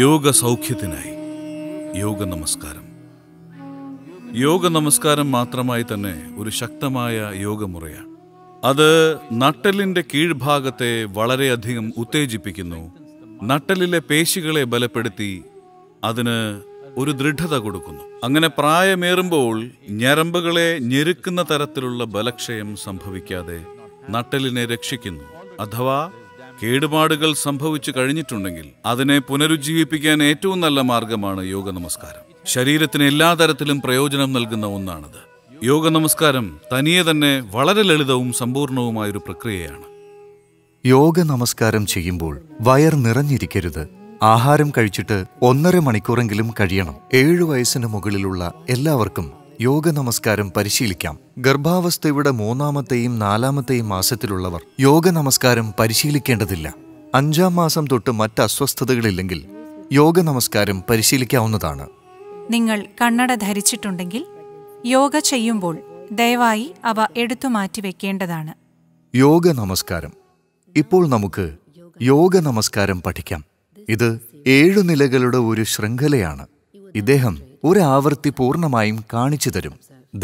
യോഗ സൗഖ്യത്തിനായി യോഗ നമസ്കാരം യോഗ നമസ്കാരം മാത്രമായി തന്നെ ഒരു ശക്തമായ യോഗമുറയാണ് അത് നട്ടലിൻ്റെ കീഴ്ഭാഗത്തെ വളരെയധികം ഉത്തേജിപ്പിക്കുന്നു നട്ടലിലെ പേശികളെ ബലപ്പെടുത്തി അതിന് ഒരു ദൃഢത കൊടുക്കുന്നു അങ്ങനെ പ്രായമേറുമ്പോൾ ഞരമ്പുകളെ ഞെരുക്കുന്ന തരത്തിലുള്ള ബലക്ഷയം സംഭവിക്കാതെ നട്ടലിനെ രക്ഷിക്കുന്നു അഥവാ കേടുപാടുകൾ സംഭവിച്ചു കഴിഞ്ഞിട്ടുണ്ടെങ്കിൽ അതിനെ പുനരുജ്ജീവിപ്പിക്കാൻ ഏറ്റവും നല്ല മാർഗമാണ് യോഗ നമസ്കാരം ശരീരത്തിന് എല്ലാ തരത്തിലും പ്രയോജനം നൽകുന്ന ഒന്നാണത് യോഗ നമസ്കാരം തനിയെ തന്നെ വളരെ ലളിതവും സമ്പൂർണവുമായൊരു പ്രക്രിയയാണ് യോഗ നമസ്കാരം ചെയ്യുമ്പോൾ വയർ നിറഞ്ഞിരിക്കരുത് ആഹാരം കഴിച്ചിട്ട് ഒന്നര മണിക്കൂറെങ്കിലും കഴിയണം ഏഴു വയസ്സിന് മുകളിലുള്ള എല്ലാവർക്കും യോഗ നമസ്കാരം പരിശീലിക്കാം ഗർഭാവസ്ഥയുടെ മൂന്നാമത്തെയും നാലാമത്തെയും മാസത്തിലുള്ളവർ യോഗ നമസ്കാരം പരിശീലിക്കേണ്ടതില്ല അഞ്ചാം മാസം തൊട്ട് മറ്റ് അസ്വസ്ഥതകളില്ലെങ്കിൽ യോഗ നമസ്കാരം പരിശീലിക്കാവുന്നതാണ് നിങ്ങൾ കണ്ണട ധരിച്ചിട്ടുണ്ടെങ്കിൽ യോഗ ചെയ്യുമ്പോൾ ദയവായി അവ എടുത്തു മാറ്റി വെക്കേണ്ടതാണ് യോഗ നമസ്കാരം ഇപ്പോൾ നമുക്ക് യോഗ നമസ്കാരം പഠിക്കാം ഇത് ഏഴു നിലകളുടെ ഒരു ശൃംഖലയാണ് ഇദ്ദേഹം ഒരാവൃത്തി പൂർണ്ണമായും കാണിച്ചു തരും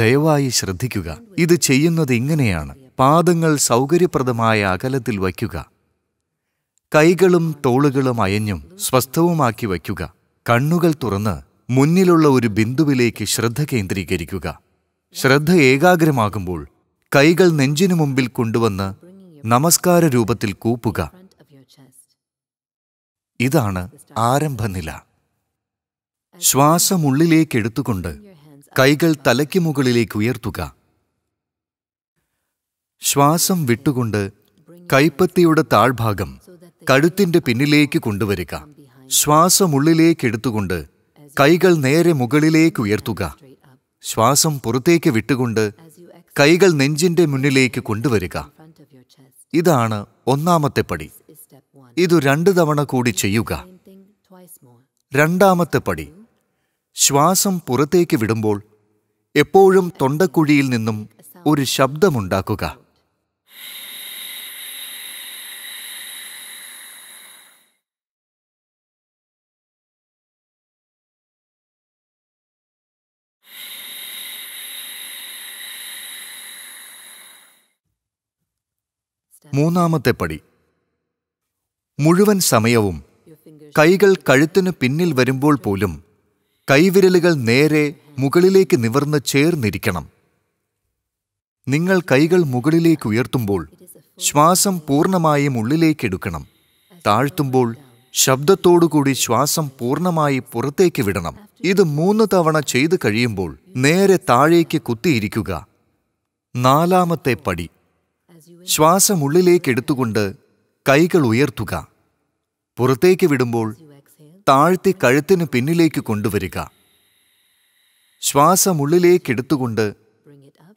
ദയവായി ശ്രദ്ധിക്കുക ഇത് ചെയ്യുന്നത് ഇങ്ങനെയാണ് പാദങ്ങൾ സൗകര്യപ്രദമായ അകലത്തിൽ വയ്ക്കുക കൈകളും തോളുകളും അയഞ്ഞും സ്വസ്ഥവുമാക്കി വയ്ക്കുക കണ്ണുകൾ തുറന്ന് മുന്നിലുള്ള ഒരു ബിന്ദുവിലേക്ക് ശ്രദ്ധ കേന്ദ്രീകരിക്കുക ശ്രദ്ധ ഏകാഗ്രമാകുമ്പോൾ കൈകൾ നെഞ്ചിനു മുമ്പിൽ കൊണ്ടുവന്ന് നമസ്കാര രൂപത്തിൽ കൂപ്പുക ഇതാണ് ആരംഭനില ശ്വാസം എടുത്തുകൊണ്ട് കൈകൾ തലയ്ക്ക് മുകളിലേക്ക് ഉയർത്തുക ശ്വാസം വിട്ടുകൊണ്ട് കൈപ്പത്തിയുടെ താഴ്ഭാഗം കഴുത്തിന്റെ പിന്നിലേക്ക് കൊണ്ടുവരിക ശ്വാസം എടുത്തുകൊണ്ട് കൈകൾ നേരെ മുകളിലേക്ക് ഉയർത്തുക ശ്വാസം പുറത്തേക്ക് വിട്ടുകൊണ്ട് കൈകൾ നെഞ്ചിന്റെ മുന്നിലേക്ക് കൊണ്ടുവരിക ഇതാണ് ഒന്നാമത്തെ പടി ഇതു രണ്ടു തവണ കൂടി ചെയ്യുക രണ്ടാമത്തെ പടി ശ്വാസം പുറത്തേക്ക് വിടുമ്പോൾ എപ്പോഴും തൊണ്ടക്കുഴിയിൽ നിന്നും ഒരു ശബ്ദമുണ്ടാക്കുക മൂന്നാമത്തെ പടി മുഴുവൻ സമയവും കൈകൾ കഴുത്തിനു പിന്നിൽ വരുമ്പോൾ പോലും കൈവിരലുകൾ നേരെ മുകളിലേക്ക് നിവർന്ന് ചേർന്നിരിക്കണം നിങ്ങൾ കൈകൾ മുകളിലേക്ക് ഉയർത്തുമ്പോൾ ശ്വാസം പൂർണ്ണമായും ഉള്ളിലേക്കെടുക്കണം താഴ്ത്തുമ്പോൾ ശബ്ദത്തോടുകൂടി ശ്വാസം പൂർണ്ണമായി പുറത്തേക്ക് വിടണം ഇത് മൂന്ന് തവണ ചെയ്തു കഴിയുമ്പോൾ നേരെ താഴേക്ക് കുത്തിയിരിക്കുക നാലാമത്തെ പടി ശ്വാസം എടുത്തുകൊണ്ട് കൈകൾ ഉയർത്തുക പുറത്തേക്ക് വിടുമ്പോൾ താഴ്ത്തി കഴുത്തിന് പിന്നിലേക്ക് കൊണ്ടുവരിക ശ്വാസം ഉള്ളിലേക്കെടുത്തുകൊണ്ട്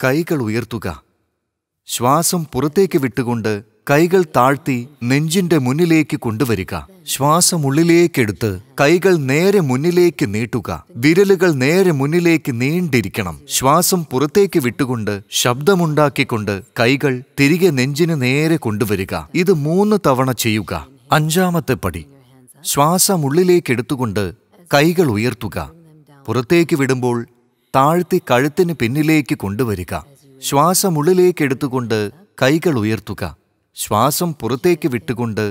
കൈകൾ ഉയർത്തുക ശ്വാസം പുറത്തേക്ക് വിട്ടുകൊണ്ട് കൈകൾ താഴ്ത്തി നെഞ്ചിന്റെ മുന്നിലേക്ക് കൊണ്ടുവരിക ശ്വാസം ഉള്ളിലേക്കെടുത്ത് കൈകൾ നേരെ മുന്നിലേക്ക് നീട്ടുക വിരലുകൾ നേരെ മുന്നിലേക്ക് നീണ്ടിരിക്കണം ശ്വാസം പുറത്തേക്ക് വിട്ടുകൊണ്ട് ശബ്ദമുണ്ടാക്കിക്കൊണ്ട് കൈകൾ തിരികെ നെഞ്ചിന് നേരെ കൊണ്ടുവരിക ഇത് മൂന്ന് തവണ ചെയ്യുക അഞ്ചാമത്തെ പടി ശ്വാസം എടുത്തുകൊണ്ട് കൈകൾ ഉയർത്തുക പുറത്തേക്ക് വിടുമ്പോൾ താഴ്ത്തി കഴുത്തിന് പിന്നിലേക്ക് കൊണ്ടുവരിക ശ്വാസം എടുത്തുകൊണ്ട് കൈകൾ ഉയർത്തുക ശ്വാസം പുറത്തേക്ക് വിട്ടുകൊണ്ട്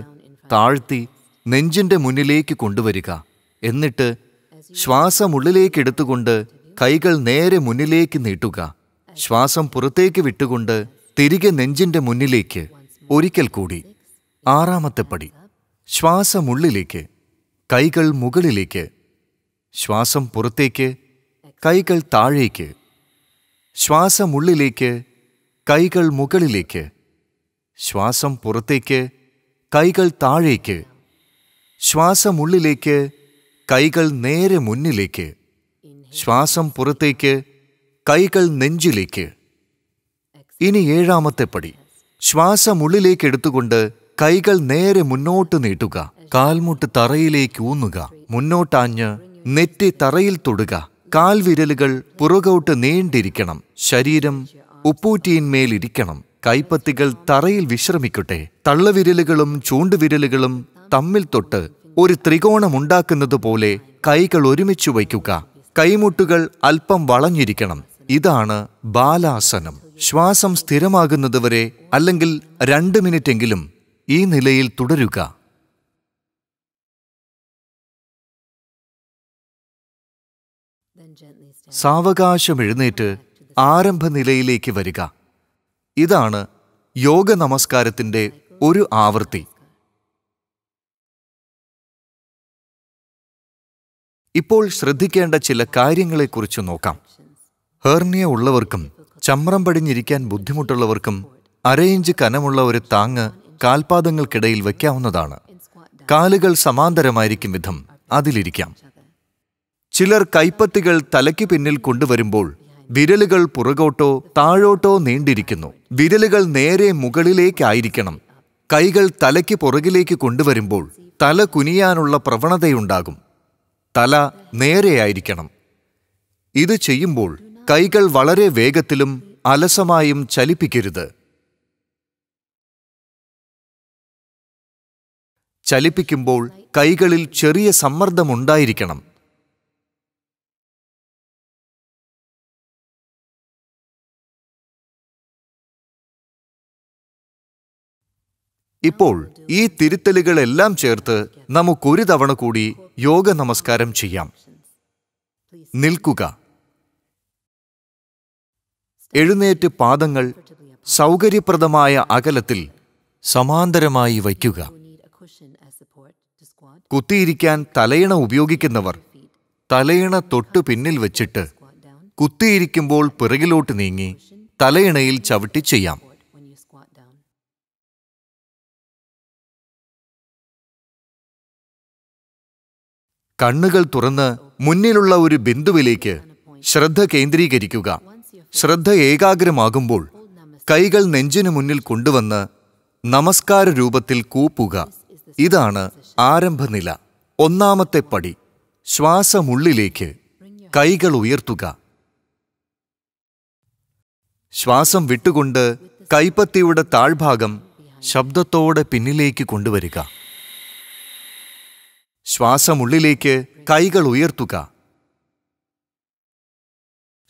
താഴ്ത്തി നെഞ്ചിൻ്റെ മുന്നിലേക്ക് കൊണ്ടുവരിക എന്നിട്ട് ശ്വാസം എടുത്തുകൊണ്ട് കൈകൾ നേരെ മുന്നിലേക്ക് നീട്ടുക ശ്വാസം പുറത്തേക്ക് വിട്ടുകൊണ്ട് തിരികെ നെഞ്ചിൻ്റെ മുന്നിലേക്ക് ഒരിക്കൽ കൂടി ആറാമത്തെ പടി ശ്വാസമുള്ളിലേക്ക് കൈകൾ മുകളിലേക്ക് ശ്വാസം പുറത്തേക്ക് കൈകൾ താഴേക്ക് ശ്വാസമുള്ളിലേക്ക് കൈകൾ മുകളിലേക്ക് ശ്വാസം പുറത്തേക്ക് കൈകൾ താഴേക്ക് ശ്വാസമുള്ളിലേക്ക് കൈകൾ നേരെ മുന്നിലേക്ക് ശ്വാസം പുറത്തേക്ക് കൈകൾ നെഞ്ചിലേക്ക് ഇനി ഏഴാമത്തെ പടി ശ്വാസമുള്ളിലേക്ക് എടുത്തുകൊണ്ട് കൈകൾ നേരെ മുന്നോട്ട് നീട്ടുക കാൽമുട്ട് തറയിലേക്ക് ഊന്നുക മുന്നോട്ടാഞ്ഞ് നെറ്റി തറയിൽ തൊടുക കാൽവിരലുകൾ പുറകോട്ട് നീണ്ടിരിക്കണം ശരീരം ഉപ്പൂറ്റിയിന്മേലിരിക്കണം കൈപ്പത്തികൾ തറയിൽ വിശ്രമിക്കട്ടെ തള്ളവിരലുകളും ചൂണ്ടുവിരലുകളും തമ്മിൽ തൊട്ട് ഒരു ത്രികോണമുണ്ടാക്കുന്നത് കൈകൾ ഒരുമിച്ച് വയ്ക്കുക കൈമുട്ടുകൾ അല്പം വളഞ്ഞിരിക്കണം ഇതാണ് ബാലാസനം ശ്വാസം സ്ഥിരമാകുന്നതുവരെ അല്ലെങ്കിൽ രണ്ട് മിനിറ്റെങ്കിലും ഈ നിലയിൽ തുടരുക സാവകാശം എഴുന്നേറ്റ് ആരംഭ നിലയിലേക്ക് വരിക ഇതാണ് യോഗ നമസ്കാരത്തിന്റെ ഒരു ആവൃത്തി ഇപ്പോൾ ശ്രദ്ധിക്കേണ്ട ചില കാര്യങ്ങളെക്കുറിച്ച് നോക്കാം ഹേർണിയ ഉള്ളവർക്കും ചമ്രം പടിഞ്ഞിരിക്കാൻ ബുദ്ധിമുട്ടുള്ളവർക്കും അരയിഞ്ച് കനമുള്ള ഒരു താങ്ങ് കാൽപാദങ്ങൾക്കിടയിൽ വയ്ക്കാവുന്നതാണ് കാലുകൾ സമാന്തരമായിരിക്കും വിധം അതിലിരിക്കാം ചിലർ കൈപ്പത്തികൾ തലയ്ക്ക് പിന്നിൽ കൊണ്ടുവരുമ്പോൾ വിരലുകൾ പുറകോട്ടോ താഴോട്ടോ നീണ്ടിരിക്കുന്നു വിരലുകൾ നേരെ മുകളിലേക്കായിരിക്കണം കൈകൾ തലയ്ക്ക് പുറകിലേക്ക് കൊണ്ടുവരുമ്പോൾ തല കുനിയാനുള്ള പ്രവണതയുണ്ടാകും തല നേരെയായിരിക്കണം ഇത് ചെയ്യുമ്പോൾ കൈകൾ വളരെ വേഗത്തിലും അലസമായും ചലിപ്പിക്കരുത് ചലിപ്പിക്കുമ്പോൾ കൈകളിൽ ചെറിയ സമ്മർദ്ദമുണ്ടായിരിക്കണം ഇപ്പോൾ ഈ തിരുത്തലുകളെല്ലാം ചേർത്ത് നമുക്കൊരു തവണ കൂടി യോഗ നമസ്കാരം ചെയ്യാം നിൽക്കുക എഴുന്നേറ്റ് പാദങ്ങൾ സൗകര്യപ്രദമായ അകലത്തിൽ സമാന്തരമായി വയ്ക്കുക കുത്തിയിരിക്കാൻ തലയിണ ഉപയോഗിക്കുന്നവർ തലയിണ തൊട്ടു പിന്നിൽ വെച്ചിട്ട് കുത്തിയിരിക്കുമ്പോൾ പിറകിലോട്ട് നീങ്ങി തലയിണയിൽ ചവിട്ടി ചെയ്യാം കണ്ണുകൾ തുറന്ന് മുന്നിലുള്ള ഒരു ബിന്ദുവിലേക്ക് ശ്രദ്ധ കേന്ദ്രീകരിക്കുക ശ്രദ്ധ ഏകാഗ്രമാകുമ്പോൾ കൈകൾ നെഞ്ചിനു മുന്നിൽ കൊണ്ടുവന്ന് നമസ്കാര രൂപത്തിൽ കൂപ്പുക ഇതാണ് ആരംഭനില ഒന്നാമത്തെ പടി ശ്വാസമുള്ളിലേക്ക് കൈകൾ ഉയർത്തുക ശ്വാസം വിട്ടുകൊണ്ട് കൈപ്പത്തിയുടെ താഴ്ഭാഗം ശബ്ദത്തോടെ പിന്നിലേക്ക് കൊണ്ടുവരിക ശ്വാസമുള്ളിലേക്ക് കൈകൾ ഉയർത്തുക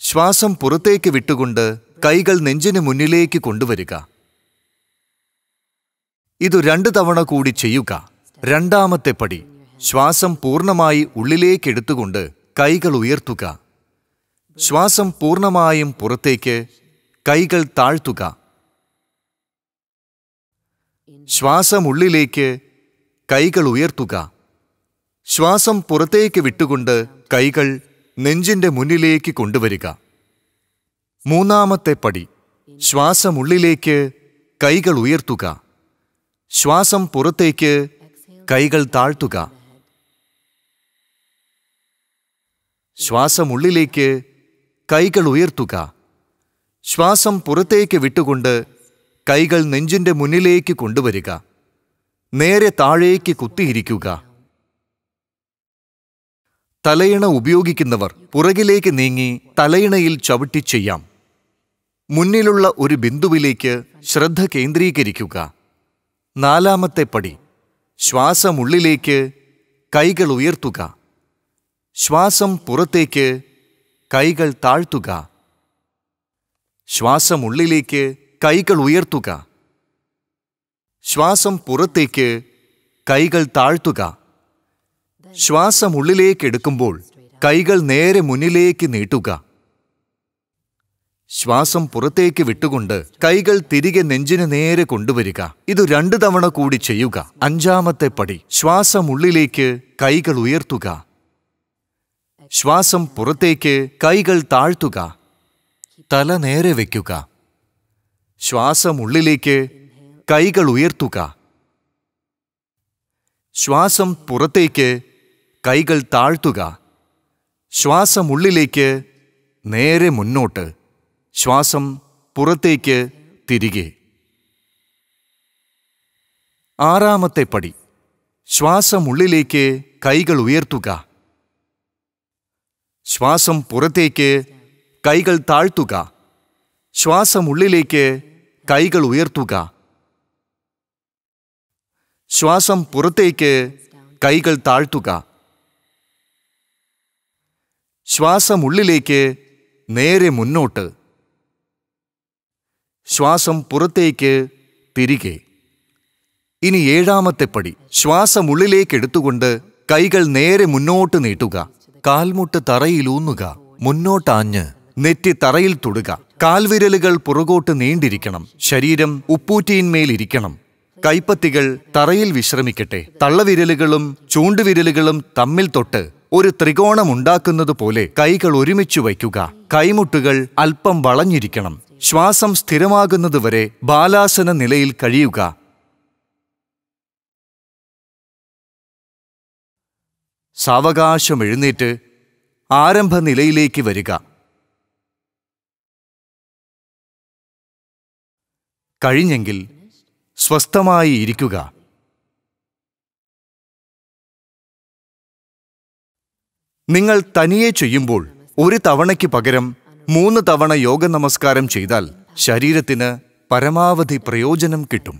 ശ്വാസം പുറത്തേക്ക് വിട്ടുകൊണ്ട് കൈകൾ നെഞ്ചിന് മുന്നിലേക്ക് കൊണ്ടുവരിക ഇതു രണ്ട് തവണ കൂടി ചെയ്യുക രണ്ടാമത്തെ പടി ശ്വാസം പൂർണ്ണമായി ഉള്ളിലേക്കെടുത്തുകൊണ്ട് കൈകൾ ഉയർത്തുക ശ്വാസം പൂർണ്ണമായും പുറത്തേക്ക് കൈകൾ താഴ്ത്തുക ശ്വാസം ഉള്ളിലേക്ക് കൈകൾ ഉയർത്തുക ശ്വാസം പുറത്തേക്ക് വിട്ടുകൊണ്ട് കൈകൾ നെഞ്ചിൻ്റെ മുന്നിലേക്ക് കൊണ്ടുവരിക മൂന്നാമത്തെ പടി ശ്വാസം ഉള്ളിലേക്ക് കൈകൾ ഉയർത്തുക ശ്വാസം പുറത്തേക്ക് കൈകൾ താഴ്ത്തുക ശ്വാസം ഉള്ളിലേക്ക് കൈകൾ ഉയർത്തുക ശ്വാസം പുറത്തേക്ക് വിട്ടുകൊണ്ട് കൈകൾ നെഞ്ചിൻ്റെ മുന്നിലേക്ക് കൊണ്ടുവരിക നേരെ താഴേക്ക് കുത്തിയിരിക്കുക തലയിണ ഉപയോഗിക്കുന്നവർ പുറകിലേക്ക് നീങ്ങി തലയിണയിൽ ചവിട്ടി ചെയ്യാം മുന്നിലുള്ള ഒരു ബിന്ദുവിലേക്ക് ശ്രദ്ധ കേന്ദ്രീകരിക്കുക നാലാമത്തെ പടി ശ്വാസമുള്ളിലേക്ക് കൈകൾ ഉയർത്തുക ശ്വാസം പുറത്തേക്ക് കൈകൾ താഴ്ത്തുക ശ്വാസമുള്ളിലേക്ക് കൈകൾ ഉയർത്തുക ശ്വാസം പുറത്തേക്ക് കൈകൾ താഴ്ത്തുക എടുക്കുമ്പോൾ കൈകൾ നേരെ മുന്നിലേക്ക് നീട്ടുക ശ്വാസം പുറത്തേക്ക് വിട്ടുകൊണ്ട് കൈകൾ തിരികെ നെഞ്ചിനു നേരെ കൊണ്ടുവരിക ഇത് രണ്ടു തവണ കൂടി ചെയ്യുക അഞ്ചാമത്തെ പടി ശ്വാസം ഉള്ളിലേക്ക് കൈകൾ ഉയർത്തുക ശ്വാസം പുറത്തേക്ക് കൈകൾ താഴ്ത്തുക തല നേരെ വയ്ക്കുക ശ്വാസം ഉള്ളിലേക്ക് കൈകൾ ഉയർത്തുക ശ്വാസം പുറത്തേക്ക് കൈകൾ താഴ്ത്തുക ശ്വാസം ഉള്ളിലേക്ക് നേരെ മുന്നോട്ട് ശ്വാസം പുറത്തേക്ക് തിരികെ ആറാമത്തെ പടി ശ്വാസമുള്ളിലേക്ക് കൈകൾ ഉയർത്തുക ശ്വാസം പുറത്തേക്ക് കൈകൾ താഴ്ത്തുക ശ്വാസമുള്ളിലേക്ക് കൈകൾ ഉയർത്തുക ശ്വാസം പുറത്തേക്ക് കൈകൾ താഴ്ത്തുക ശ്വാസമുള്ളിലേക്ക് നേരെ മുന്നോട്ട് ശ്വാസം പുറത്തേക്ക് തിരികെ ഇനി ഏഴാമത്തെ പടി ശ്വാസം ഉള്ളിലേക്ക് എടുത്തുകൊണ്ട് കൈകൾ നേരെ മുന്നോട്ട് നീട്ടുക കാൽമുട്ട് തറയിലൂന്നുക മുന്നോട്ടാഞ്ഞ് നെറ്റി തറയിൽ തൊടുക കാൽവിരലുകൾ പുറകോട്ട് നീണ്ടിരിക്കണം ശരീരം ഉപ്പൂറ്റിയിന്മേലിരിക്കണം കൈപ്പത്തികൾ തറയിൽ വിശ്രമിക്കട്ടെ തള്ളവിരലുകളും ചൂണ്ടുവിരലുകളും തമ്മിൽ തൊട്ട് ഒരു ത്രികോണം ഉണ്ടാക്കുന്നത് പോലെ കൈകൾ ഒരുമിച്ച് വയ്ക്കുക കൈമുട്ടുകൾ അല്പം വളഞ്ഞിരിക്കണം ശ്വാസം സ്ഥിരമാകുന്നതുവരെ ബാലാസന നിലയിൽ കഴിയുക സാവകാശം എഴുന്നേറ്റ് ആരംഭ നിലയിലേക്ക് വരിക കഴിഞ്ഞെങ്കിൽ സ്വസ്ഥമായി ഇരിക്കുക നിങ്ങൾ തനിയെ ചെയ്യുമ്പോൾ ഒരു തവണയ്ക്ക് പകരം മൂന്ന് തവണ യോഗ നമസ്കാരം ചെയ്താൽ ശരീരത്തിന് പരമാവധി പ്രയോജനം കിട്ടും